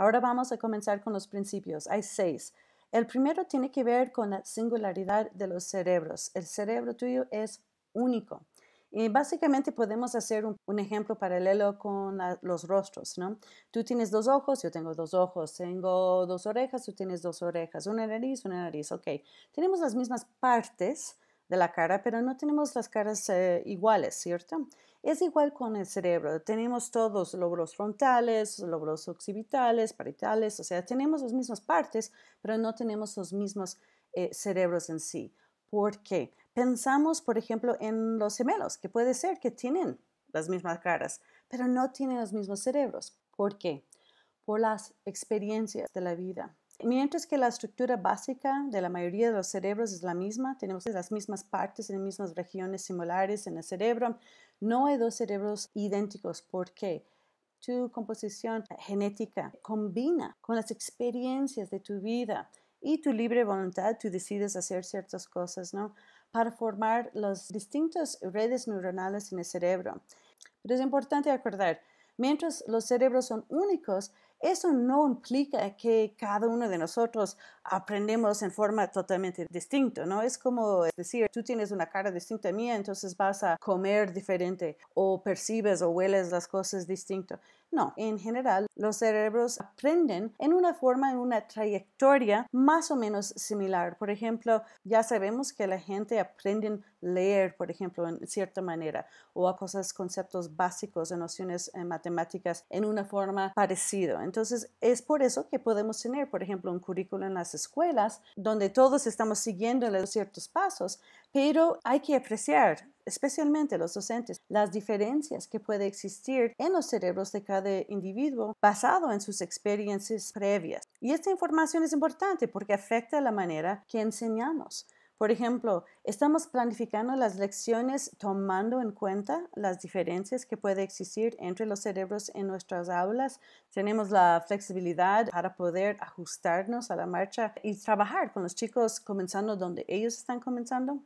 Ahora vamos a comenzar con los principios. Hay seis. El primero tiene que ver con la singularidad de los cerebros. El cerebro tuyo es único. Y básicamente podemos hacer un, ejemplo paralelo con los rostros, ¿no? Tú tienes dos ojos, yo tengo dos ojos, tengo dos orejas, tú tienes dos orejas, una nariz, una nariz, ok. Tenemos las mismas partes de la cara, pero no tenemos las caras eh, iguales, ¿cierto? Es igual con el cerebro. Tenemos todos lóbulos frontales, lóbulos occipitales, parietales, o sea, tenemos las mismas partes, pero no tenemos los mismos eh, cerebros en sí. ¿Por qué? Pensamos, por ejemplo, en los gemelos, que puede ser que tienen las mismas caras, pero no tienen los mismos cerebros. ¿Por qué? Por las experiencias de la vida. Mientras que la estructura básica de la mayoría de los cerebros es la misma, tenemos las mismas partes en las mismas regiones similares en el cerebro, no hay dos cerebros idénticos. ¿Por qué? Tu composición genética combina con las experiencias de tu vida y tu libre voluntad, tú decides hacer ciertas cosas, ¿no? Para formar las distintas redes neuronales en el cerebro. Pero es importante acordar, mientras los cerebros son únicos, eso no implica que cada uno de nosotros aprendemos en forma totalmente distinta, ¿no? Es como decir, tú tienes una cara distinta a mía, entonces vas a comer diferente o percibes o hueles las cosas distinto. No, en general los cerebros aprenden en una forma, en una trayectoria más o menos similar. Por ejemplo, ya sabemos que la gente aprende a leer, por ejemplo, en cierta manera, o a cosas, conceptos básicos de nociones eh, matemáticas en una forma parecida. Entonces, es por eso que podemos tener, por ejemplo, un currículo en las escuelas donde todos estamos siguiendo ciertos pasos, pero hay que apreciar especialmente los docentes, las diferencias que puede existir en los cerebros de cada individuo basado en sus experiencias previas. Y esta información es importante porque afecta la manera que enseñamos. Por ejemplo, estamos planificando las lecciones tomando en cuenta las diferencias que puede existir entre los cerebros en nuestras aulas. Tenemos la flexibilidad para poder ajustarnos a la marcha y trabajar con los chicos comenzando donde ellos están comenzando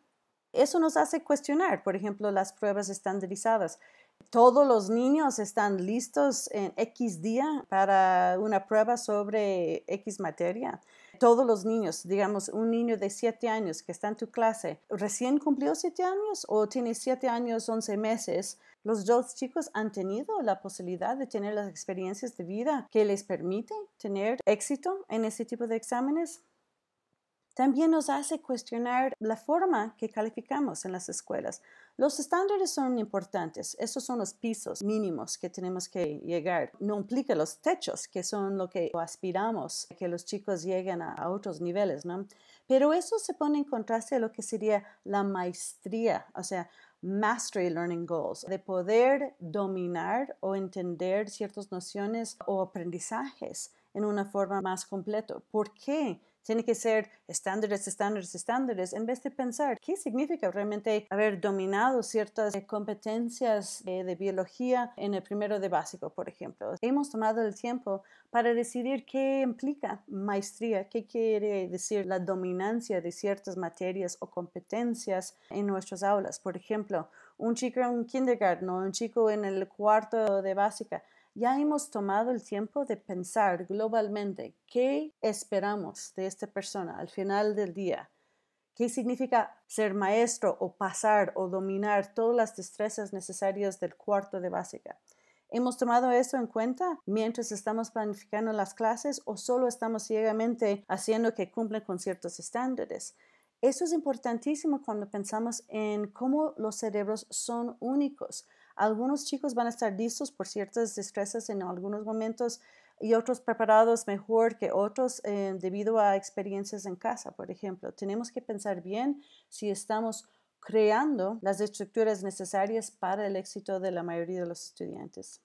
eso nos hace cuestionar, por ejemplo, las pruebas estandarizadas. Todos los niños están listos en X día para una prueba sobre X materia. Todos los niños, digamos, un niño de 7 años que está en tu clase, recién cumplió 7 años o tiene 7 años, 11 meses, los dos chicos han tenido la posibilidad de tener las experiencias de vida que les permite tener éxito en ese tipo de exámenes. También nos hace cuestionar la forma que calificamos en las escuelas. Los estándares son importantes, esos son los pisos mínimos que tenemos que llegar. No implica los techos, que son lo que aspiramos, que los chicos lleguen a, otros niveles, ¿no? Pero eso se pone en contraste a lo que sería la maestría, o sea, mastery learning goals, de poder dominar o entender ciertas nociones o aprendizajes en una forma más completa. ¿Por qué? tiene que ser estándares, estándares, estándares, en vez de pensar qué significa realmente haber dominado ciertas eh, competencias eh, de biología en el primero de básico, por ejemplo. Hemos tomado el tiempo para decidir qué implica maestría, qué quiere decir la dominancia de ciertas materias o competencias en nuestras aulas. Por ejemplo, un chico en un kindergarten o un chico en el cuarto de básica ya hemos tomado el tiempo de pensar globalmente qué esperamos de esta persona al final del día. ¿Qué significa ser maestro o pasar o dominar todas las destrezas necesarias del cuarto de básica? ¿Hemos tomado eso en cuenta mientras estamos planificando las clases o solo estamos ciegamente haciendo que cumplan con ciertos estándares? Eso es importantísimo cuando pensamos en cómo los cerebros son únicos. Algunos chicos van a estar listos por ciertas destrezas en algunos momentos y otros preparados mejor que otros eh, debido a experiencias en casa, por ejemplo. Tenemos que pensar bien si estamos creando las estructuras necesarias para el éxito de la mayoría de los estudiantes.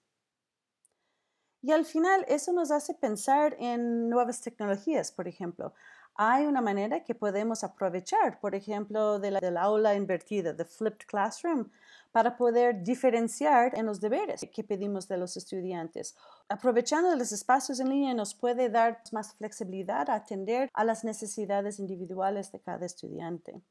Y al final eso nos hace pensar en nuevas tecnologías, por ejemplo hay una manera que podemos aprovechar, por ejemplo, de la, del aula invertida, de flipped classroom, para poder diferenciar en los deberes que pedimos de los estudiantes. Aprovechando los espacios en línea nos puede dar más flexibilidad a atender a las necesidades individuales de cada estudiante.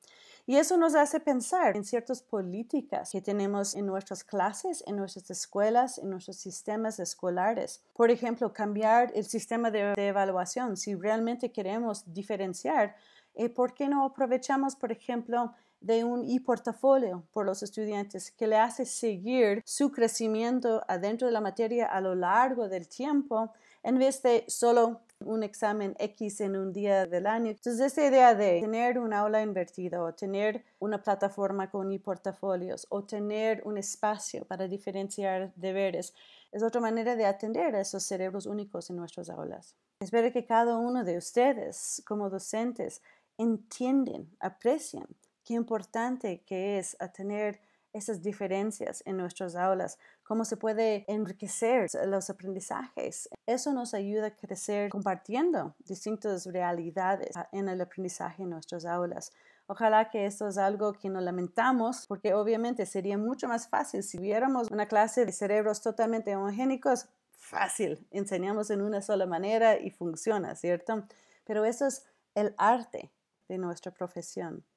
Y eso nos hace pensar en ciertas políticas que tenemos en nuestras clases, en nuestras escuelas, en nuestros sistemas escolares. Por ejemplo, cambiar el sistema de, evaluación. Si realmente queremos diferenciar, eh, ¿por qué no aprovechamos, por ejemplo, de un e-portafolio por los estudiantes que le hace seguir su crecimiento adentro de la materia a lo largo del tiempo en vez de solo un examen X en un día del año. Entonces, esta idea de tener un aula invertida o tener una plataforma con e-portafolios o tener un espacio para diferenciar deberes es otra manera de atender a esos cerebros únicos en nuestras aulas. Espero que cada uno de ustedes, como docentes, entiendan, aprecien qué importante que es a tener esas diferencias en nuestras aulas, cómo se puede enriquecer los aprendizajes. Eso nos ayuda a crecer compartiendo distintas realidades ah, en el aprendizaje en nuestras aulas. Ojalá que esto es algo que no lamentamos, porque obviamente sería mucho más fácil si viéramos una clase de cerebros totalmente homogénicos. Fácil, enseñamos en una sola manera y funciona, ¿cierto? Pero eso es el arte de nuestra profesión.